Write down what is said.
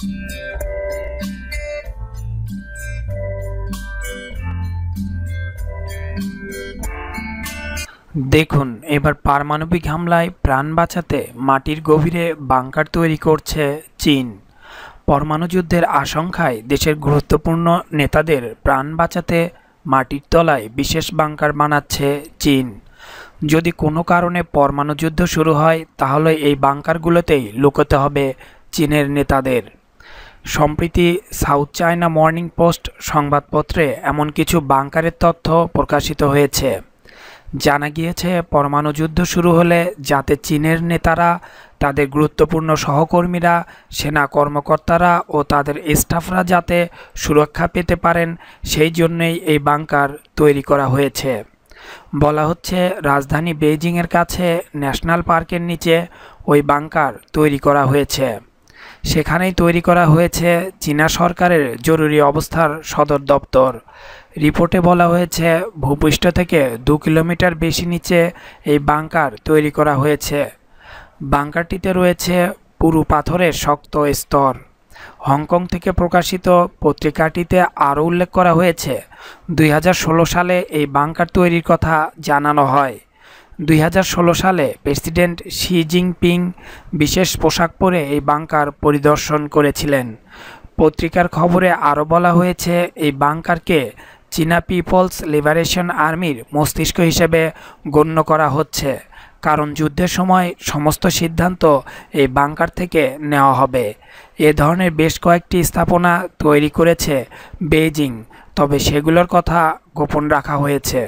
দেখুন এবার পারমাণবিক হামলায় প্রাণ বাঁচাতে মাটির গভীরে বাংকার তৈরি করছে চীন পরমাণু যুদ্ধের আশঙ্কায় দেশের গুরুত্বপূর্ণ নেতাদের প্রাণ বাঁচাতে মাটির তলায় বিশেষ বাংকার বানাচ্ছে চীন যদি কোনো কারণে পরমাণু যুদ্ধ শুরু হয় তাহলে এই বাংকারগুলোতেই লুকোতে হবে চীনের নেতাদের সম্প্রতি সাউথ চায়না মর্নিং পোস্ট সংবাদপত্রে এমন কিছু বাংকারের তথ্য প্রকাশিত হয়েছে জানা গিয়েছে পরমাণু যুদ্ধ শুরু হলে যাতে চীনের নেতারা তাদের গুরুত্বপূর্ণ সহকর্মীরা সেনা কর্মকর্তারা ও তাদের স্টাফরা যাতে সুরক্ষা পেতে পারেন সেই জন্যই এই বাংকার তৈরি করা হয়েছে বলা হচ্ছে রাজধানী বেইজিংয়ের কাছে ন্যাশনাল পার্কের নিচে ওই বাংকার তৈরি করা হয়েছে সেখানেই তৈরি করা হয়েছে চীনা সরকারের জরুরি অবস্থার সদর দপ্তর রিপোর্টে বলা হয়েছে ভূপৃষ্ঠ থেকে দু কিলোমিটার বেশি নিচে এই বাংকার তৈরি করা হয়েছে বাংকারটিতে রয়েছে পুরু পাথরের শক্ত স্তর হংকং থেকে প্রকাশিত পত্রিকাটিতে আরও উল্লেখ করা হয়েছে দুই সালে এই বাংকার তৈরির কথা জানানো হয় দুই সালে প্রেসিডেন্ট শি জিনপিং বিশেষ পোশাক পরে এই বাংকার পরিদর্শন করেছিলেন পত্রিকার খবরে আরও বলা হয়েছে এই বাংকারকে চীনা পিপলস লিবারেশন আর্মির মস্তিষ্ক হিসেবে গণ্য করা হচ্ছে কারণ যুদ্ধের সময় সমস্ত সিদ্ধান্ত এই বাংকার থেকে নেওয়া হবে এ ধরনের বেশ কয়েকটি স্থাপনা তৈরি করেছে বেইজিং তবে সেগুলোর কথা গোপন রাখা হয়েছে